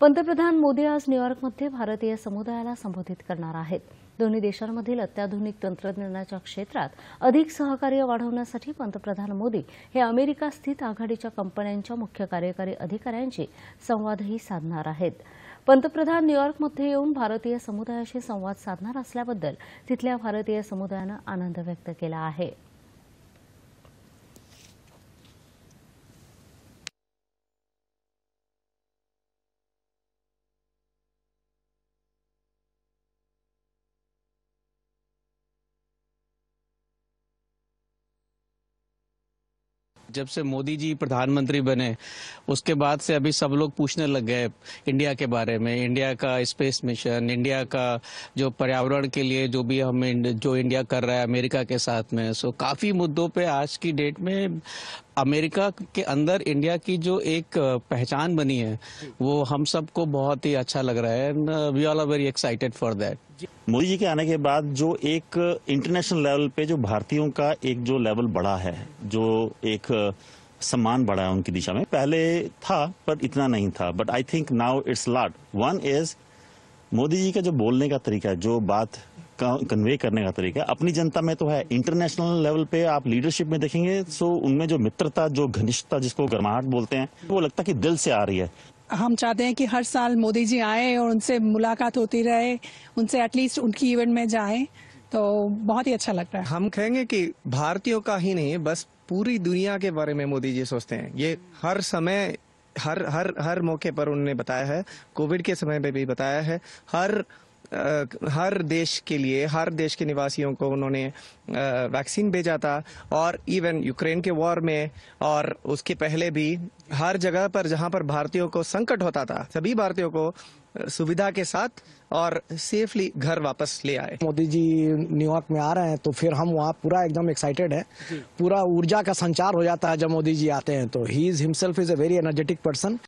पंतप्रधान मोदी आज न्यूयॉर्कमध्ये भारतीय समुदायाला संबोधित करणार आहेत दोन्ही देशांमधील अत्याधुनिक तंत्रज्ञानाच्या क्षेत्रात अधिक सहकार्य वाढवण्यासाठी पंतप्रधान मोदी हे अमेरिका स्थित आघाडीच्या कंपन्यांच्या मुख्य कार्यकारी अधिकाऱ्यांशी संवादही साधणार आहेत पंतप्रधान न्यूयॉर्कमध्ये येऊन भारतीय समुदायाशी संवाद साधणार असल्याबद्दल तिथल्या भारतीय समुदायानं आनंद व्यक्त केला आहे जब से मोदी जी प्रधानमंत्री बने उसके बाद से अभी सब लोग पूछने लग गए इंडिया के बारे में इंडिया का स्पेस मिशन इंडिया का जो पर्यावरण के लिए जो भी हम जो इंडिया कर रहा है अमेरिका के साथ में सो काफ़ी मुद्दों पे आज की डेट में अमेरिका के अंदर इंडिया की जो एक पहचान बनी है वो हम सबको बहुत ही अच्छा लग रहा है and we all are very excited for that Modi ji के आने के बाद जो एक इंटरनेशनल लेवल पे जो भारतीयों का एक जो लेवल बढ़ा है जो एक सम्मान बढ़ा है उनकी दिशा में पहले था पर इतना नहीं था but I think now it's lot one is Modi ji का जो बोलने का तरीका है जो बात कन्वे करने का तरीका अपनी जनता में तो है इंटरनेशनल लेवल पे आप लीडरशिप में देखेंगे सो उनमें जो मित्रता जो घनिष्ठता जिसको गर्माहट बोलते हैं वो लगता है कि दिल से आ रही है हम चाहते हैं कि हर साल मोदी जी आए और उनसे मुलाकात होती रहे उनसे एटलीस्ट उनकी इवेंट में जाए तो बहुत ही अच्छा लगता है हम कहेंगे कि भारतीयों का ही नहीं बस पूरी दुनिया के बारे में मोदी जी सोचते हैं ये हर समय हर हर हर मौके पर उन्होंने बताया है कोविड के समय में भी बताया है हर हर देश के लिए हर देश के निवासियों को उन्होंने वैक्सीन भेजा था और इवन यूक्रेन के वॉर में और उसके पहले भी हर जगह पर जहां पर भारतीयों को संकट होता था सभी भारतीयों को सुविधा के साथ और सेफली घर वापस ले आए मोदी जी न्यूयॉर्क में आ रहे हैं तो फिर हम वहाँ पूरा एकदम एक्साइटेड है पूरा ऊर्जा का संचार हो जाता है जब मोदी जी आते हैं तो he is himself is a very energetic person